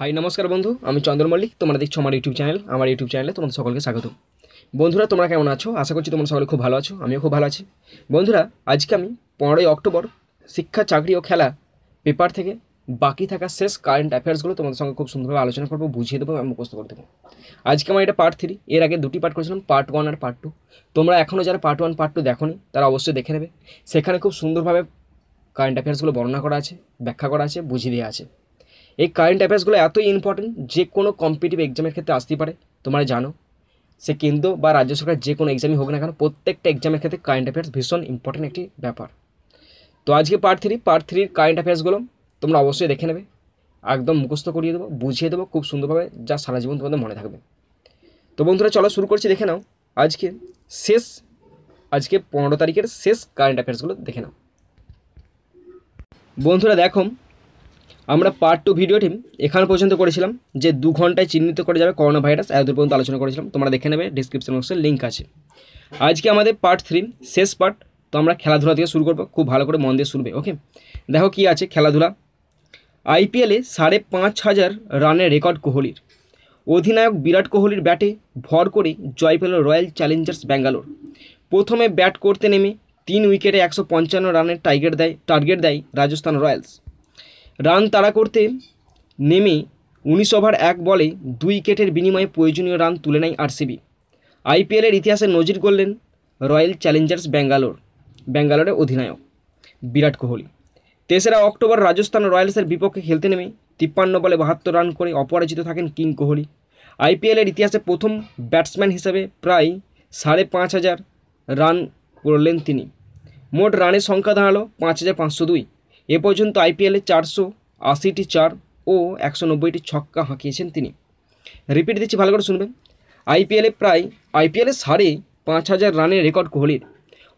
high নমস্কার বন্ধু আমি চন্দ্র মল্লিক তোমরা দেখছো আমার ইউটিউব চ্যানেল আমার ইউটিউব চ্যানেলে তোমাদের সকলকে স্বাগত বন্ধুরা তোমরা কেমন আছো আশা করছি তোমরা সকলে খুব ভালো আছো আমিও খুব ভালো আছি বন্ধুরা আজকে আমি পনেরোই অক্টোবর শিক্ষা চাকরি ও খেলা পেপার থেকে বাকি থাকা শেষ কারেন্ট অ্যাফেয়ার্সগুলো তোমাদের সঙ্গে খুব সুন্দরভাবে আলোচনা করবো বুঝিয়ে দেবো এবং মুখস্থ করে দেবো আজকে আমার এটা পার্ট থ্রি এর আগে দুটি পার্ট করেছিলাম পার্ট ওয়ান আর পার্ট টু তোমরা এখনও যারা পার্ট ওয়ান পার্ট টু দেখোনি তারা অবশ্যই দেখে নেবে সেখানে খুব সুন্দরভাবে কারেন্ট অ্যাফেয়ার্সগুলো বর্ণনা করা আছে ব্যাখ্যা করা আছে বুঝিয়ে দেওয়া আছে এই কারেন্ট অ্যাফেয়ার্সগুলো এত ইম্পর্টেন্ট যে কোনো কম্পিটিভ এক্সামের ক্ষেত্রে আসতে পারে তোমরা জানো সে কেন্দ্র বা রাজ্য সরকার যে কোনো এক্সামই হোক না কেন প্রত্যেকটা এক্সামের ক্ষেত্রে কারেন্ট অ্যাফেয়ার্স ভীষণ ইম্পর্টেন্ট একটি ব্যাপার তো আজকে পার্ট থ্রি পার্ট থ্রির কারেন্ট অ্যাফেয়ার্সগুলো তোমরা অবশ্যই দেখে নেবে একদম মুখস্থ করিয়ে দেবো বুঝিয়ে দেবো খুব সুন্দরভাবে যা সারা জীবন তোমাদের মনে থাকবে তো বন্ধুরা চলো শুরু করছি দেখে নাও আজকে শেষ আজকে পনেরো তারিখের শেষ কারেন্ট অ্যাফেয়ার্সগুলো দেখে নাও বন্ধুরা দেখো আমরা পার্ট টু ভিডিওটি এখানে পর্যন্ত করেছিলাম যে দু ঘন্টায় চিহ্নিত করে যাবে করোনা ভাইরাস এত পর্যন্ত আলোচনা করেছিলাম তোমরা দেখে নেবে ডিসক্রিপশন বক্সে লিঙ্ক আছে আজকে আমাদের পার্ট থ্রি শেষ পার্ট তো আমরা খেলাধুলা থেকে শুরু করবো খুব ভালো করে মন দিয়ে শুনবে ওকে দেখো কি আছে খেলাধুলা আইপিএলে সাড়ে পাঁচ হাজার রানের রেকর্ড কোহলির অধিনায়ক বিরাট কোহলির ব্যাটে ভর করে জয় পেল রয়্যাল চ্যালেঞ্জার্স ব্যাঙ্গালোর প্রথমে ব্যাট করতে নেমে তিন উইকেটে একশো পঞ্চান্ন রানের টার্গেট দেয় টার্গেট দেয় রাজস্থান রয়্যালস রান তাড়া করতে নেমে উনিশ ওভার এক বলে দুই উইকেটের বিনিময়ে প্রয়োজনীয় রান তুলে নেয় আরসিবি আইপিএলের ইতিহাসে নজির করলেন রয়্যাল চ্যালেঞ্জার্স ব্যাঙ্গালোর ব্যাঙ্গালোরের অধিনায়ক বিরাট কোহলি তেসরা অক্টোবর রাজস্থান রয়্যালসের বিপক্ষে খেলতে নেমে তিপ্পান্ন বলে বাহাত্তর রান করে অপরাজিত থাকেন কিং কোহলি আইপিএলের ইতিহাসে প্রথম ব্যাটসম্যান হিসেবে প্রায় সাড়ে পাঁচ হাজার রান করলেন তিনি মোট রানের সংখ্যা দাঁড়ালো পাঁচ হাজার পাঁচশো দুই এ পর্যন্ত আইপিএলে চারশো আশিটি চার ও একশো নব্বইটি ছক্কা হাঁকিয়েছেন তিনি রিপিট দিচ্ছি ভালো করে শুনবেন আইপিএলে প্রায় আইপিএলে সাড়ে পাঁচ হাজার রানের রেকর্ড কোহলির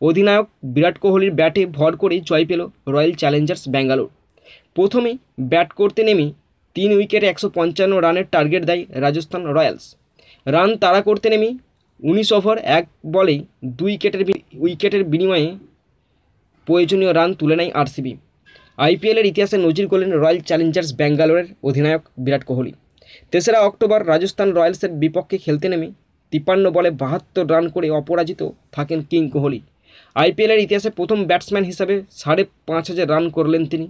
অধিনায়ক বিরাট কোহলির ব্যাটে ভর করে জয় পেল রয়্যাল চ্যালেঞ্জার্স ব্যাঙ্গালোর প্রথমে ব্যাট করতে নেমে তিন উইকেটে একশো পঞ্চান্ন রানের টার্গেট দেয় রাজস্থান রয়্যালস রান তাড়া করতে নেমে উনিশ ওভার এক বলে দুই উইকেটের উইকেটের বিনিময়ে প্রয়োজনীয় রান তুলে নেয় আরসিবি আইপিএলের ইতিহাসে নজির করলেন রয়্যাল চ্যালেঞ্জার্স ব্যাঙ্গালোরের অধিনায়ক বিরাট কোহলি তেসরা অক্টোবর রাজস্থান রয়্যালসের বিপক্ষে খেলতে নেমে তিপ্পান্ন বলে বাহাত্তর রান করে অপরাজিত থাকেন কিং কোহলি আইপিএলের ইতিহাসে প্রথম ব্যাটসম্যান হিসাবে সাড়ে পাঁচ হাজার রান করলেন তিনি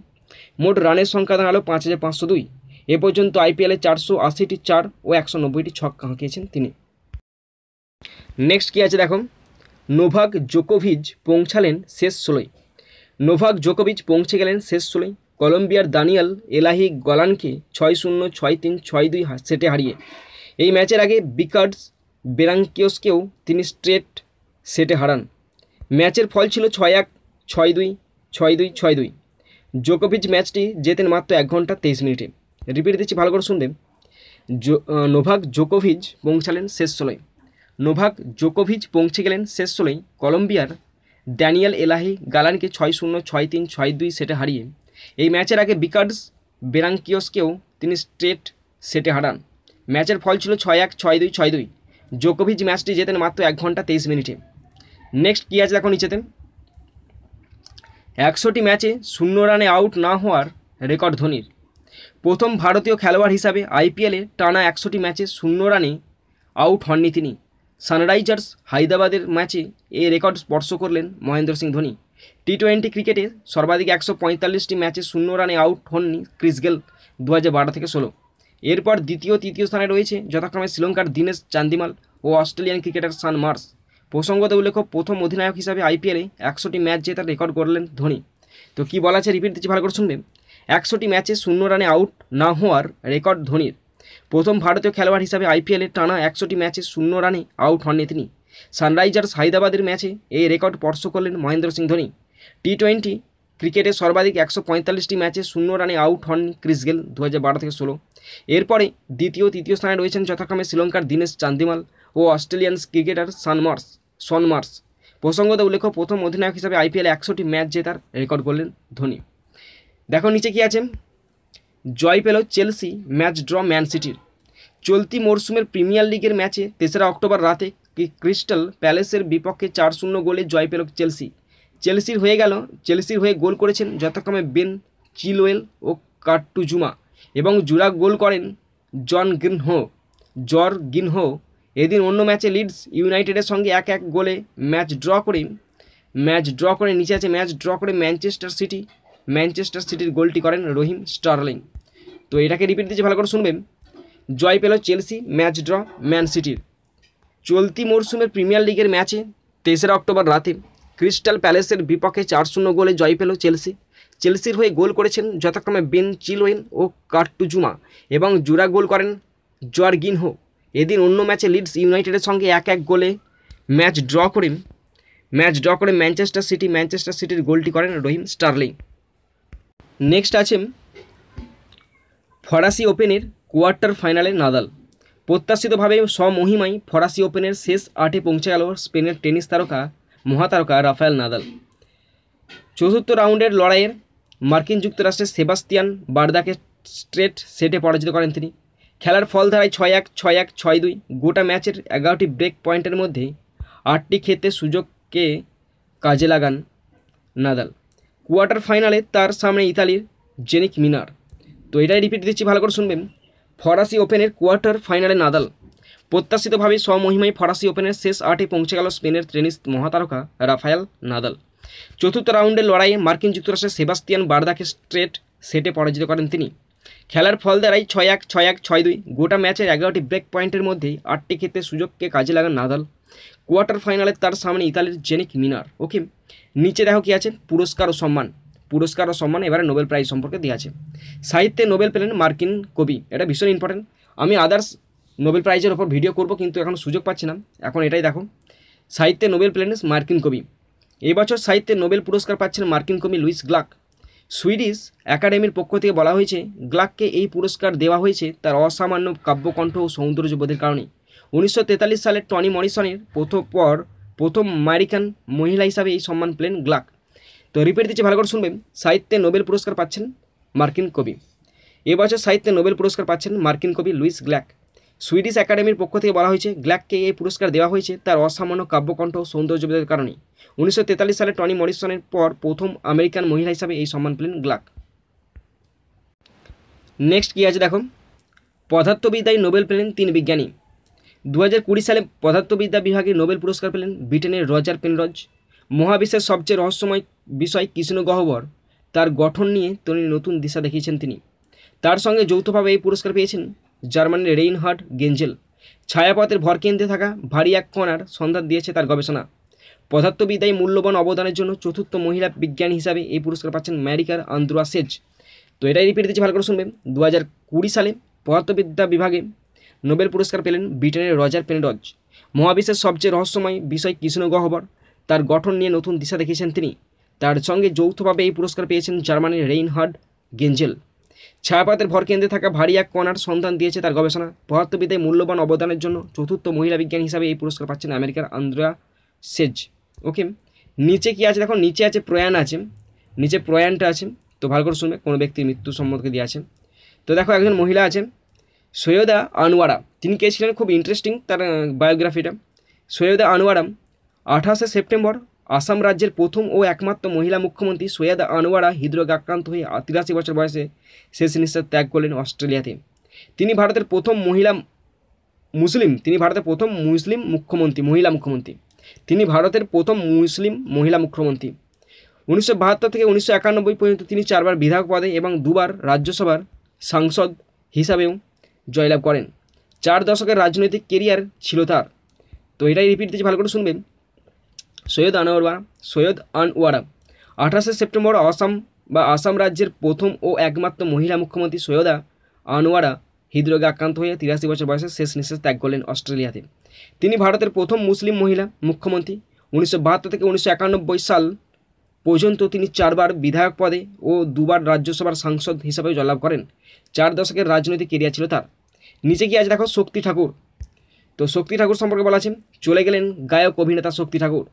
মোট রানের সংখ্যা দাঁড়ালো পাঁচ হাজার পাঁচশো দুই এ পর্যন্ত আইপিএলে চারশো আশিটি চার ও একশো নব্বইটি ছক্কা হাঁকিয়েছেন তিনি নেক্সট কী আছে দেখো নোভাক জোকোভিজ পৌঁছালেন শেষ ষোলোয় নোভাক জোকোভিচ পৌঁছে গেলেন শেষ ষোলোয় কলম্বিয়ার দানিয়াল এলাহি গলানকে ছয় শূন্য ছয় তিন ছয় দুই সেটে হারিয়ে এই ম্যাচের আগে বিকার্ডস বেরাঙ্কিয়সকেও তিনি স্ট্রেট সেটে হারান ম্যাচের ফল ছিল ছয় এক ছয় দুই ছয় দুই ছয় দুই জোকোভিচ ম্যাচটি জেতেন মাত্র এক ঘন্টা তেইশ মিনিটে রিপিট দিচ্ছি ভালো করে জো নোভাক জোকোভিচ পৌঁছালেন শেষ ষোলোয় নোভাক জোকোভিচ পৌঁছে গেলেন শেষ ষোলোয় কলম্বিয়ার ড্যানিয়েল এলাহি গালানকে ছয় শূন্য ছয় তিন ছয় দুই সেটে হারিয়ে এই ম্যাচের আগে বিকার্ডস বেরাঙ্কিয়সকেও তিনি স্ট্রেট সেটে হারান ম্যাচের ফল ছিল ছয় এক ছয় দুই ছয় দুই জোকোভিচ ম্যাচটি জেতেন মাত্র এক ঘন্টা তেইশ মিনিটে নেক্সট কী আছে দেখো নিচেতেন একশোটি ম্যাচে শূন্য রানে আউট না হওয়ার রেকর্ড ধোনির প্রথম ভারতীয় খেলোয়াড় হিসাবে আইপিএলে টানা একশোটি ম্যাচে শূন্য রানে আউট হননি তিনি সানরাইজার্স হায়দ্রাবাদের ম্যাচে এ রেকর্ড স্পর্শ করলেন মহেন্দ্র সিং ধোনি টি টোয়েন্টি ক্রিকেটে সর্বাধিক একশো পঁয়তাল্লিশটি ম্যাচে শূন্য রানে আউট হননি ক্রিস গেল দু হাজার বারো থেকে ষোলো এরপর দ্বিতীয় তৃতীয় স্থানে রয়েছে যথাক্রমে শ্রীলঙ্কার দিনেশ চান্দিমাল ও অস্ট্রেলিয়ান ক্রিকেটার সান মার্স প্রসঙ্গত উল্লেখ প্রথম অধিনায়ক হিসাবে আইপিএলে একশোটি ম্যাচ জেতার রেকর্ড করলেন ধোনি তো কী বলা আছে রিপিট দিচ্ছি ভালো করে শুনবেন একশোটি ম্যাচে শূন্য রানে আউট না হওয়ার রেকর্ড ধোনির প্রথম ভারতীয় খেলোয়াড় হিসাবে আইপিএলের টানা একশোটি ম্যাচে শূন্য রানে আউট হননি তিনি সানরাইজার্স হায়দ্রাবাদের ম্যাচে এই রেকর্ড স্পর্শ করলেন মহেন্দ্র সিং ধোনি টি টোয়েন্টি ক্রিকেটে সর্বাধিক একশো পঁয়তাল্লিশটি ম্যাচে শূন্য রানে আউট হন ক্রিস গেল দু থেকে ষোলো এরপরে দ্বিতীয় তৃতীয় স্থানে রয়েছেন যথাক্রমে শ্রীলঙ্কার দীনেশ চান্দিমাল ও অস্ট্রেলিয়ান ক্রিকেটার সানমার্স সনমার্স প্রসঙ্গত উল্লেখ্য প্রথম অধিনায়ক হিসাবে আইপিএলে একশোটি ম্যাচ জেতার রেকর্ড করলেন ধোনি দেখো নিচে কী আছে জয় পেল চেলসি ম্যাচ ড্র ম্যান সিটির চলতি মরশুমের প্রিমিয়ার লিগের ম্যাচে তেসরা অক্টোবর রাতে ক্রিস্টাল প্যালেসের বিপক্ষে চার শূন্য গোলে জয় পেল চেলসি চেলসির হয়ে গেল চেলসির হয়ে গোল করেছেন যথাক্রমে বেন চিলওয়েল ও কাট্টুজুমা এবং জুরা গোল করেন জন গিনহো জর গিনহো এদিন অন্য ম্যাচে লিডস ইউনাইটেডের সঙ্গে এক এক গোলে ম্যাচ ড্র করে ম্যাচ ড্র করে নিচে আছে ম্যাচ ড্র করে ম্যানচেস্টার সিটি ম্যানচেস্টার সিটির গোলটি করেন রহিম স্টার্লিং তো এটাকে রিপিট দিচ্ছি ভালো করে শুনবেন জয় পেল চেলসি ম্যাচ ড্র ম্যান সিটির চলতি মরশুমের প্রিমিয়ার লিগের ম্যাচে তেসরা অক্টোবর রাতে ক্রিস্টাল প্যালেসের বিপক্ষে চার শূন্য গোলে জয় পেল চেলসি চেলসির হয়ে গোল করেছেন যথাক্রমে বেন চিলোয়েন ও কার্টুজুমা এবং জুরা গোল করেন হো এদিন অন্য ম্যাচে লিডস ইউনাইটেডের সঙ্গে এক এক গোলে ম্যাচ ড্র করে ম্যাচ ড্র করে ম্যানচেস্টার সিটি ম্যানচেস্টার সিটির গোলটি করেন রহিম স্টার্লিং নেক্সট আছে ফরাসি ওপেনের কোয়ার্টার ফাইনালে নাদাল প্রত্যাশিতভাবে স্বমহিমায় ফরাসি ওপেনের শেষ আটে পৌঁছে গেল স্পেনের টেনিস তারকা মহাতারকা রাফায়েল নাদাল চতুর্থ রাউন্ডের লড়াইয়ের মার্কিন যুক্তরাষ্ট্রের সেবাস্তিয়ান বার্দাকে স্ট্রেট সেটে পরাজিত করেন তিনি খেলার ফল ধারায় ছয় এক ছয় এক ছয় দুই গোটা ম্যাচের এগারোটি ব্রেক পয়েন্টের মধ্যে আটটি ক্ষেত্রে সুযোগকে কাজে লাগান নাদাল কোয়ার্টার ফাইনালে তার সামনে ইতালির জেনিক মিনার তো এটাই রিপিট দিচ্ছি ভালো করে শুনবেন ফরাসি ওপেনের কোয়ার্টার ফাইনালে নাদাল প্রত্যাশিতভাবে স্বমহিমায় ফরাসি ওপেনের শেষ আটে পৌঁছে গেল স্পেনের টেনিস মহাতারকা রাফায়েল নাদাল চতুর্থ রাউন্ডের লড়াইয়ে মার্কিন যুক্তরাষ্ট্রের সেবাস্তিয়ান বার্দাকে স্ট্রেট সেটে পরাজিত করেন তিনি খেলার ফল দ্বারাই ছয় এক ছয় এক ছয় দুই গোটা ম্যাচের এগারোটি ব্রেক পয়েন্টের মধ্যে আটটি ক্ষেত্রে সুযোগকে কাজে লাগান নাদাল কোয়ার্টার ফাইনালে তার সামনে ইতালির জেনিক মিনার ওকে নিচে দেখো কি আছে পুরস্কার ও সম্মান পুরস্কার ও সম্মান এবারে নোবেল প্রাইজ সম্পর্কে দিয়ে আছে সাহিত্যে নোবেল পেলেন মার্কিন কবি এটা ভীষণ ইম্পর্টেন্ট আমি আদার্স নোবেল প্রাইজের ওপর ভিডিও করব কিন্তু এখন সুযোগ পাচ্ছি না এখন এটাই দেখো সাহিত্যে নোবেল পেলেন মার্কিন কবি এবছর সাহিত্যে নোবেল পুরস্কার পাচ্ছেন মার্কিন কবি লুইস গ্লাক সুইডিশ একাডেমির পক্ষ থেকে বলা হয়েছে গ্লাককে এই পুরস্কার দেওয়া হয়েছে তার অসামান্য কাব্যকণ্ঠ ও সৌন্দর্যবোধের কারণে উনিশশো সালে টনি মরিসনের প্রথম পর প্রথম আমেরিকান মহিলা হিসাবে এই সম্মান পেলেন গ্লাক তো রিপিট দিচ্ছি ভালো করে শুনবেন সাহিত্যে নোবেল পুরস্কার পাচ্ছেন মার্কিন কবি এবছর সাহিত্যে নোবেল পুরস্কার পাচ্ছেন মার্কিন কবি লুইস গ্ল্যাক সুইডিশ একাডেমির পক্ষ থেকে বলা হয়েছে গ্ল্যাককে এই পুরস্কার দেওয়া হয়েছে তার অসামান্য কাব্যকণ্ঠ ও কারণে উনিশশো সালে টনি মরিসনের পর প্রথম আমেরিকান মহিলা হিসাবে এই সম্মান পেলেন গ্ল্যাক নেক্সট কী আছে দেখো পদার্থবিদ্যায় নোবেল পেলেন তিন বিজ্ঞানী দু হাজার সালে পদার্থবিদ্যা বিভাগে নোবেল পুরস্কার পেলেন ব্রিটেনের রজার পেনরজ মহাবিশ্বের সবচেয়ে রহস্যময় বিষয় কৃষ্ণ গহ্বর তার গঠন নিয়ে তিনি নতুন দিশা দেখিয়েছেন তিনি তার সঙ্গে যৌথভাবে এই পুরস্কার পেয়েছেন জার্মানির রেইনহার্ড গেঞ্জেল ছায়াপথের ভরকেন্দ্রে থাকা ভারী এক কণার সন্ধান দিয়েছে তার গবেষণা পদার্থবিদ্যায় মূল্যবান অবদানের জন্য চতুর্থ মহিলা বিজ্ঞানী হিসাবে এই পুরস্কার পাচ্ছেন ম্যারিকার আন্দ্রুয়া সেজ তো এটাই রিপিট দিচ্ছি ভালো করে শুনবেন দু হাজার কুড়ি সালে পদার্থবিদ্যা বিভাগে নোবেল পুরস্কার পেলেন ব্রিটেনের রজার পেনরজ মহাবিশ্বের সবচেয়ে রহস্যময় বিষয় কৃষ্ণ গহ্বর তার গঠন নিয়ে নতুন দিশা দেখিয়েছেন তিনি তার সঙ্গে যৌথভাবে এই পুরস্কার পেয়েছেন জার্মানির রেইনহার্ড গেঞ্জেল ছায়াপাতের ভরকেন্দ্রে থাকা ভারী এক কণার সন্ধান দিয়েছে তার গবেষণা পদার্থবিদ্যায় মূল্যবান অবদানের জন্য চতুর্থ মহিলা বিজ্ঞান হিসাবে এই পুরস্কার পাচ্ছেন আমেরিকার আন্দ্রা সেজ ওকে নিচে কি আছে দেখো নিচে আছে প্রয়াণ আছে নিচে প্রয়াণটা আছে তো ভালো করে শুনবে কোনো ব্যক্তির মৃত্যু সম্মতকে দিয়ে আছে তো দেখো একজন মহিলা আছেন সৈয়দা আনোয়ারা তিনি কে ছিলেন খুব ইন্টারেস্টিং তার বায়োগ্রাফিটা সৈয়দা আনোয়ারাম আঠাশে সেপ্টেম্বর আসাম রাজ্যের প্রথম ও একমাত্র মহিলা মুখ্যমন্ত্রী সৈয়দ আনোয়ারা হৃদরোগ আক্রান্ত হয়ে তিরাশি বছর বয়সে শেষ নিঃশ্বাস ত্যাগ করলেন অস্ট্রেলিয়াতে তিনি ভারতের প্রথম মহিলা মুসলিম তিনি ভারতের প্রথম মুসলিম মুখ্যমন্ত্রী মহিলা মুখ্যমন্ত্রী তিনি ভারতের প্রথম মুসলিম মহিলা মুখ্যমন্ত্রী উনিশশো বাহাত্তর থেকে উনিশশো একানব্বই পর্যন্ত তিনি চারবার বিধায়ক পদে এবং দুবার রাজ্যসভার সাংসদ হিসাবেও জয়লাভ করেন চার দশকের রাজনৈতিক কেরিয়ার ছিল তার তো এটাই রিপিট দিচ্ছি ভালো করে শুনবেন সৈয়দ আনোয়ারা সৈয়দ আনোয়ারা আঠাশে সেপ্টেম্বর আসাম বা আসাম রাজ্যের প্রথম ও একমাত্র মহিলা মুখ্যমন্ত্রী সৈয়দা আনোয়ারা হৃদরোগে আক্রান্ত হয়ে তিরাশি বছর বয়সে শেষ নিঃশ্বাস ত্যাগ করলেন অস্ট্রেলিয়াতে তিনি ভারতের প্রথম মুসলিম মহিলা মুখ্যমন্ত্রী উনিশশো থেকে উনিশশো সাল পর্যন্ত তিনি চারবার বিধায়ক পদে ও দুবার রাজ্যসভার সাংসদ হিসাবে জয়লাভ করেন চার দশকের রাজনৈতিক কেরিয়া ছিল তার নিচে গিয়ে আজ দেখো শক্তি ঠাকুর তো শক্তি ঠাকুর সম্পর্কে বলা আছে চলে গেলেন গায়ক অভিনেতা শক্তি ঠাকুর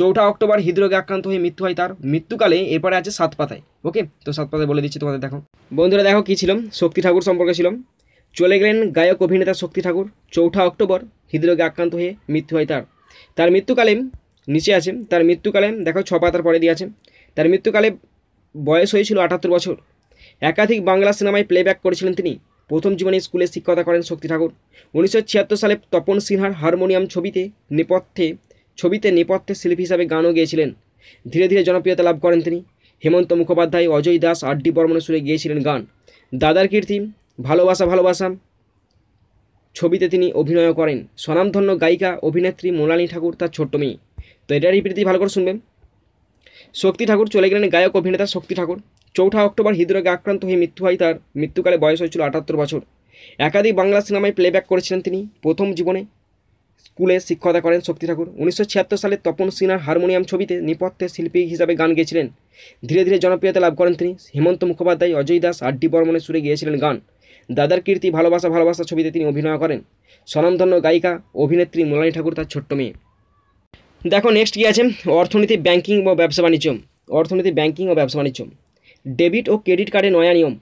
চৌঠা অক্টোবর হৃদরোগে আক্রান্ত হয়ে মৃত্যু হয় তার মৃত্যুকালে এরপরে আছে সাত পাতায় ওকে তো সাত পাতায় বলে দিচ্ছি তোমাদের দেখো বন্ধুরা দেখো কী ছিলাম শক্তি ঠাকুর সম্পর্কে ছিলাম চলে গেলেন গায়ক অভিনেতা শক্তি ঠাকুর চৌঠা অক্টোবর হৃদরোগে আক্রান্ত হয়ে মৃত্যু হয় তার তার মৃত্যুকালে নিচে আছে তার মৃত্যুকালে দেখো ছ পাতার পরে দিয়ে আছে তার মৃত্যুকালে বয়স হয়েছিল আটাত্তর বছর একাধিক বাংলা সিনেমায় প্লেব্যাক করেছিলেন তিনি প্রথম জীবনে স্কুলে শিক্ষকতা করেন শক্তি ঠাকুর উনিশশো সালে তপন সিনহার হারমোনিয়াম ছবিতে নেপথ্যে ছবিতে নেপথ্যে শিল্পী হিসাবে গানও গেয়েছিলেন ধীরে ধীরে জনপ্রিয়তা লাভ করেন তিনি হেমন্ত মুখোপাধ্যায় অজয় দাস আর ডি বর্মনের সুরে গিয়েছিলেন গান দাদার কীর্তি ভালোবাসা ভালোবাসা ছবিতে তিনি অভিনয় করেন স্বনামধন্য গায়িকা অভিনেত্রী মোনালী ঠাকুর তার ছোট্ট মেয়ে তো এটার বিবৃতি ভালো করে শুনবেন শক্তি ঠাকুর চলে গেলেন গায়ক অভিনেতা শক্তি ঠাকুর চৌঠা অক্টোবর হৃদরোগে আক্রান্ত হয়ে মৃত্যু হয় তার মৃত্যুকালে বয়স হয়েছিল আটাত্তর বছর একাধিক বাংলা সিনেমায় প্লেব্যাক করেছিলেন তিনি প্রথম জীবনে স্কুলে শিক্ষকতা করেন শক্তি ঠাকুর উনিশশো সালে তপন সিনহার হারমোনিয়াম ছবিতে নেপথ্যে শিল্পী হিসাবে গান গেয়েছিলেন ধীরে ধীরে জনপ্রিয়তা লাভ করেন তিনি হেমন্ত মুখোপাধ্যায় অজয় দাস ডি বর্মনের সুরে গিয়েছিলেন গান দাদার কীর্তি ভালোবাসা ভালোবাসা ছবিতে তিনি অভিনয় করেন স্বনামধন্য গায়িকা অভিনেত্রী মোলানি ঠাকুর তার ছোট্ট মেয়ে দেখো নেক্সট কী আছে অর্থনীতি ব্যাংকিং ও ব্যবসা বাণিজ্য অর্থনীতি ব্যাংকিং ও ব্যবসা বাণিজ্য ডেবিট ও ক্রেডিট কার্ডে নয়া নিয়ম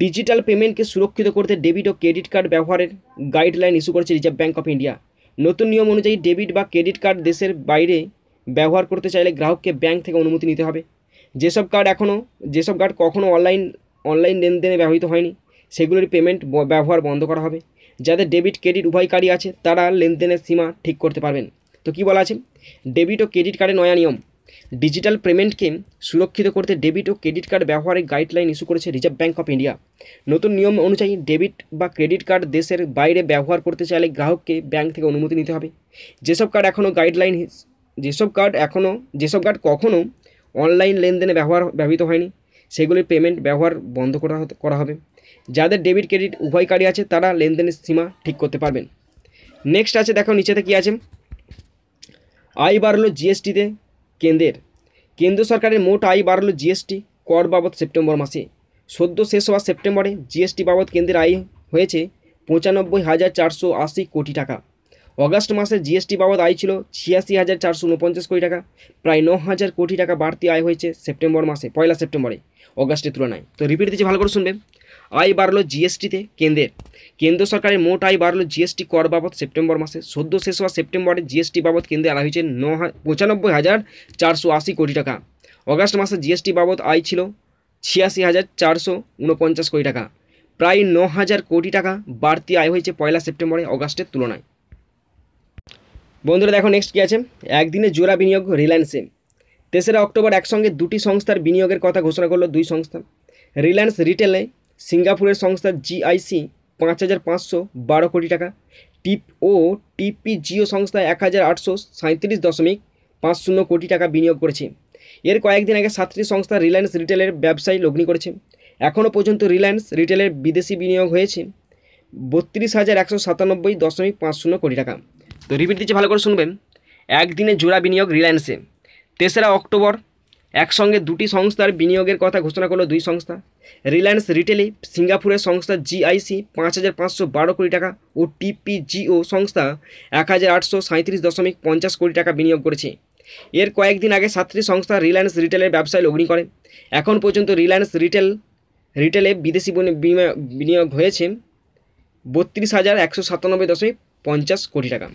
ডিজিটাল পেমেন্টকে সুরক্ষিত করতে ডেবিট ও ক্রেডিট কার্ড ব্যবহারের গাইডলাইন ইস্যু করেছে রিজার্ভ ব্যাঙ্ক অফ ইন্ডিয়া নতুন নিয়ম অনুযায়ী ডেবিট বা ক্রেডিট কার্ড দেশের বাইরে ব্যবহার করতে চাইলে গ্রাহককে ব্যাংক থেকে অনুমতি নিতে হবে যেসব কার্ড এখনও যেসব কার্ড কখনও অনলাইন অনলাইন লেনদেনে ব্যবহৃত হয়নি সেগুলির পেমেন্ট ব্যবহার বন্ধ করা হবে যাদের ডেবিট ক্রেডিট উভয় কার্ডই আছে তারা লেনদেনের সীমা ঠিক করতে পারবেন তো কি বলা আছে ডেবিট ও ক্রেডিট কার্ডে নয়া নিয়ম ডিজিটাল পেমেন্টকে সুরক্ষিত করতে ডেবিট ও ক্রেডিট কার্ড ব্যবহারের গাইডলাইন ইস্যু করেছে রিজার্ভ ব্যাঙ্ক অফ ইন্ডিয়া নতুন নিয়ম অনুযায়ী ডেবিট বা ক্রেডিট কার্ড দেশের বাইরে ব্যবহার করতে চাইলে গ্রাহককে ব্যাঙ্ক থেকে অনুমতি নিতে হবে যেসব কার্ড এখনও গাইডলাইন যেসব কার্ড এখনও যেসব কার্ড কখনও অনলাইন লেনদেনে ব্যবহার ব্যবহৃত হয়নি সেগুলির পেমেন্ট ব্যবহার বন্ধ করা করা হবে যাদের ডেবিট ক্রেডিট উভয় কার্ডই আছে তারা লেনদেনের সীমা ঠিক করতে পারবেন নেক্সট আছে দেখো নিচেতে কী আছে আয় বাড়লো জিএসটিতে কেন্দ্রের কেন্দ্র সরকারের মোট আয় বাড়ল জিএসটি কর বাবদ সেপ্টেম্বর মাসে সদ্য শেষ হওয়া সেপ্টেম্বরে জিএসটি বাবদ কেন্দ্রের আয় হয়েছে পঁচানব্বই হাজার চারশো আশি কোটি টাকা অগাস্ট মাসে জিএসটি বাবদ আয় ছিল ছিয়াশি হাজার চারশো উনপঞ্চাশ কোটি টাকা প্রায় ন হাজার কোটি টাকা বাড়তি আয় হয়েছে সেপ্টেম্বর মাসে পয়লা সেপ্টেম্বরে অগাস্টের তুলনায় তো রিপিট দিচ্ছি ভালো করে শুনবে আয় বাড়লো জিএসটিতে কেন্দ্রের কেন্দ্র সরকারের মোট আয় বাড়লো জিএসটি কর বাবদ সেপ্টেম্বর মাসে সদ্য শেষ হওয়া সেপ্টেম্বরে জিএসটি বাবদ কেন্দ্রে আয় হয়েছে ন পঁচানব্বই হাজার চারশো আশি কোটি টাকা অগাস্ট মাসে জিএসটি বাবদ আয় ছিল ছিয়াশি হাজার চারশো উনপঞ্চাশ কোটি টাকা প্রায় ন হাজার কোটি টাকা বাড়তি আয় হয়েছে পয়লা সেপ্টেম্বরে অগাস্টের তুলনায় বন্ধুরা দেখো নেক্সট কী আছে একদিনে জোড়া বিনিয়োগ রিলায়েন্সে তেসরা অক্টোবর একসঙ্গে দুটি সংস্থার বিনিয়োগের কথা ঘোষণা করলো দুই সংস্থা রিলায়েন্স রিটেলে সিঙ্গাপুরের সংস্থা জিআইসি পাঁচ হাজার পাঁচশো বারো কোটি টাকা টিপ ও টিপি জিও সংস্থা এক হাজার আটশো সাঁত্রিশ দশমিক পাঁচ শূন্য কোটি টাকা বিনিয়োগ করেছে এর কয়েকদিন আগে সাতটি সংস্থা রিলায়েন্স রিটেলের ব্যবসায় লগ্নি করেছে এখনও পর্যন্ত রিলায়েন্স রিটেলের বিদেশি বিনিয়োগ হয়েছে বত্রিশ হাজার একশো সাতানব্বই দশমিক পাঁচ শূন্য কোটি টাকা তো রিপিট দিচ্ছি ভালো করে শুনবেন একদিনে জোড়া বিনিয়োগ রিলায়েন্সে তেসরা অক্টোবর একসঙ্গে দুটি সংস্থার বিনিয়োগের কথা ঘোষণা করলো দুই সংস্থা রিলায়েন্স রিটেলে সিঙ্গাপুরের সংস্থা জিআইসি পাঁচ হাজার পাঁচশো বারো কোটি টাকা ও টিপিজিও সংস্থা এক হাজার আটশো সাঁত্রিশ দশমিক পঞ্চাশ কোটি টাকা বিনিয়োগ করেছে এর কয়েকদিন আগে সাতটি সংস্থা রিলায়েন্স রিটেলের ব্যবসায় লগ্নি করে এখন পর্যন্ত রিলায়েন্স রিটেল রিটেলে বিদেশি বিনিয়োগ হয়েছে বত্রিশ হাজার একশো সাতানব্বই দশমিক পঞ্চাশ কোটি টাকা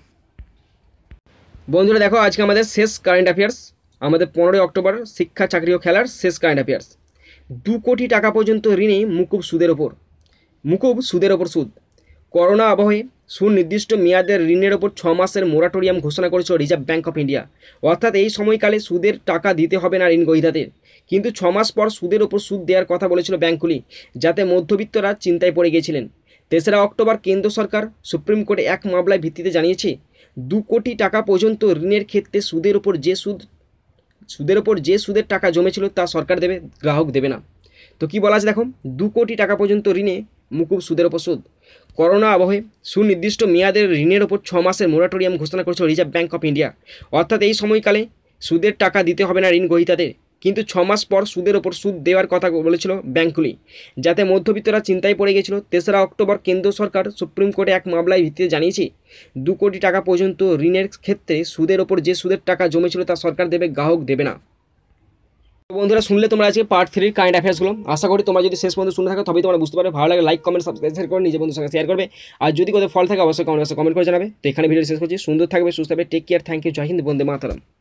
বন্ধুরা দেখো আজকে আমাদের শেষ কারেন্ট অ্যাফেয়ার্স আমাদের পনেরোই অক্টোবর শিক্ষা চাকরি ও খেলার শেষ কারেন্ট অ্যাফেয়ার্স দু কোটি টাকা পর্যন্ত ঋণে মুকুব সুদের ওপর মুকুব সুদের ওপর সুদ করোনা আবহে সুনির্দিষ্ট মেয়াদের ঋণের ওপর ছ মাসের মোরাটোরিয়াম ঘোষণা করেছে রিজার্ভ ব্যাঙ্ক অফ ইন্ডিয়া অর্থাৎ এই সময়কালে সুদের টাকা দিতে হবে না ঋণ গ্রহীতাদের কিন্তু ছ মাস পর সুদের ওপর সুদ দেওয়ার কথা বলেছিল ব্যাঙ্কগুলি যাতে মধ্যবিত্তরা চিন্তায় পড়ে গিয়েছিলেন তেসরা অক্টোবর কেন্দ্র সরকার সুপ্রিম কোর্টে এক মামলায় ভিত্তিতে জানিয়েছে দু কোটি টাকা পর্যন্ত ঋণের ক্ষেত্রে সুদের ওপর যে সুদ সুদের ওপর যে সুদের টাকা জমেছিল তা সরকার দেবে গ্রাহক দেবে না তো কি বলা আছে দেখো দু কোটি টাকা পর্যন্ত ঋণে মুকুব সুদের ওপর সুদ করোনা আবহে সুনির্দিষ্ট মেয়াদের ঋণের ওপর ছ মাসের মোরাটোরিয়াম ঘোষণা করেছে রিজার্ভ ব্যাঙ্ক অফ ইন্ডিয়া অর্থাৎ এই সময়কালে সুদের টাকা দিতে হবে না ঋণ গ্রহীতাদের কিন্তু ছ মাস পর সুদের ওপর সুদ দেওয়ার কথা বলেছিল ব্যাঙ্কগুলি যাতে মধ্যবিত্তরা চিন্তায় পড়ে গেছিল তেসরা অক্টোবর কেন্দ্র সরকার সুপ্রিম কোর্টে এক মামলায় ভিত্তিতে জানিয়েছে দু কোটি টাকা পর্যন্ত ঋণের ক্ষেত্রে সুদের ওপর যে সুদের টাকা জমেছিল তা সরকার দেবে গ্রাহক দেবে না বন্ধুরা শুনলে তোমরা আজকে পার্ট থ্রির কারেন্ট অ্যাফেয়ার্সগুলো আশা করি তোমরা যদি শেষ পর্যন্ত শুনে থাকো তবেই তোমরা বুঝতে পারবে ভালো লাগে লাইক কমেন্ট সাবস্ক্রাইব শেয়ার করে নিজের বন্ধুর সঙ্গে শেয়ার করবে আর যদি কোথাও ফল থাকে অবশ্যই কমেন্ট কমেন্ট করে জানাবে তো এখানে ভিডিও শেষ করছি সুন্দর থাকবে সুস্থ থাকবে টেক কেয়ার থ্যাংক ইউ জয় হিন্দ বন্ধে মাতারাম